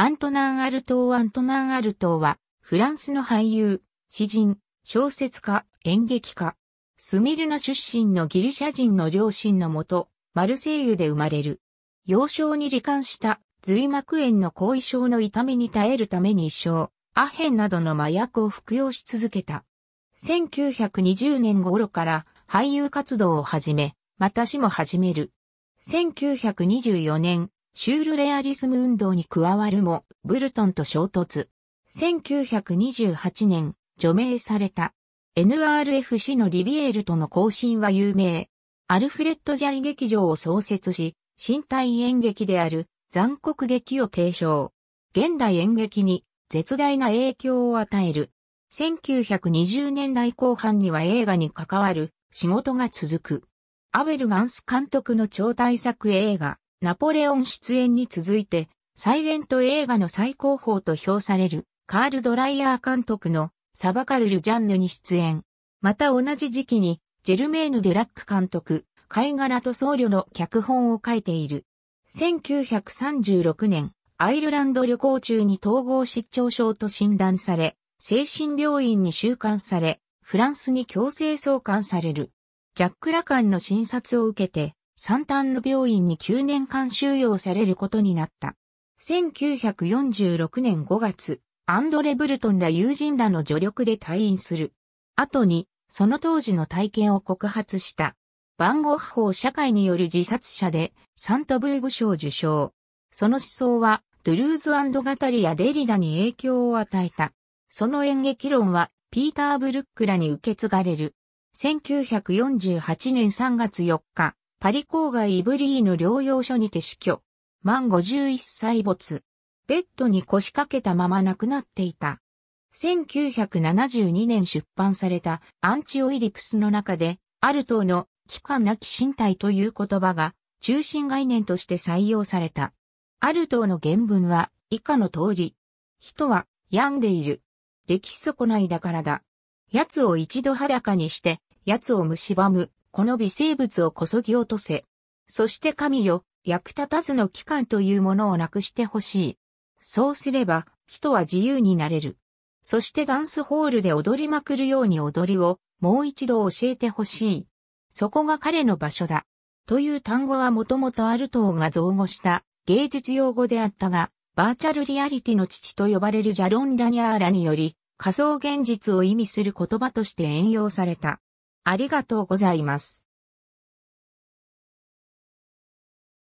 アントナン・アルトー・アントナン・アルトーは、フランスの俳優、詩人、小説家、演劇家。スミルナ出身のギリシャ人の両親のもと、マルセイユで生まれる。幼少に罹患した髄膜炎の後遺症の痛みに耐えるために一生、アヘンなどの麻薬を服用し続けた。1920年頃から俳優活動を始め、またしも始める。1924年、シュールレアリスム運動に加わるも、ブルトンと衝突。1928年、除名された。NRFC のリビエールとの交信は有名。アルフレッド・ジャリ劇場を創設し、身体演劇である残酷劇を提唱。現代演劇に絶大な影響を与える。1920年代後半には映画に関わる仕事が続く。アベル・ガンス監督の超大作映画、ナポレオン出演に続いて、サイレント映画の最高峰と評される、カール・ドライヤー監督のサバカルル・ジャンヌに出演。また同じ時期に、ジェルメーヌ・デラック監督、貝殻と僧侶の脚本を書いている。1936年、アイルランド旅行中に統合失調症と診断され、精神病院に収監され、フランスに強制送還される。ジャック・ラカンの診察を受けて、サンタンヌ病院に9年間収容されることになった。1946年5月、アンドレ・ブルトンら友人らの助力で退院する。後に、その当時の体験を告発した。バンゴッホ社会による自殺者で、サントブーブ賞受賞。その思想は、ドゥルーズガタリやデリダに影響を与えた。その演劇論は、ピーター・ブルックらに受け継がれる。1948年3月4日、パリ郊外イブリーの療養所にて死去。満51歳没。ベッドに腰掛けたまま亡くなっていた。1972年出版されたアンチオイリプスの中で、アルトーの期間なき身体という言葉が中心概念として採用された。アルトーの原文は以下の通り。人は病んでいる。歴史損ないだからだ。奴を一度裸にして、奴を蝕む。この微生物をこそぎ落とせ。そして神よ、役立たずの機関というものをなくしてほしい。そうすれば、人は自由になれる。そしてダンスホールで踊りまくるように踊りをもう一度教えてほしい。そこが彼の場所だ。という単語はもともとアルトーが造語した芸術用語であったが、バーチャルリアリティの父と呼ばれるジャロン・ラニャーラにより、仮想現実を意味する言葉として援用された。ありがとうございます。